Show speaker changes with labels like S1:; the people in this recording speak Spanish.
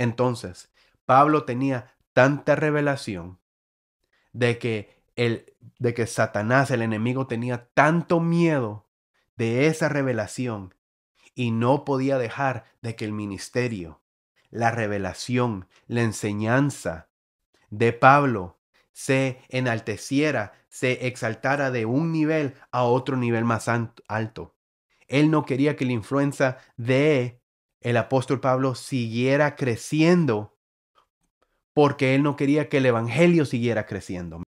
S1: Entonces, Pablo tenía tanta revelación de que, el, de que Satanás, el enemigo, tenía tanto miedo de esa revelación y no podía dejar de que el ministerio, la revelación, la enseñanza de Pablo se enalteciera, se exaltara de un nivel a otro nivel más alto. Él no quería que la influencia de el apóstol Pablo siguiera creciendo porque él no quería que el Evangelio siguiera creciendo.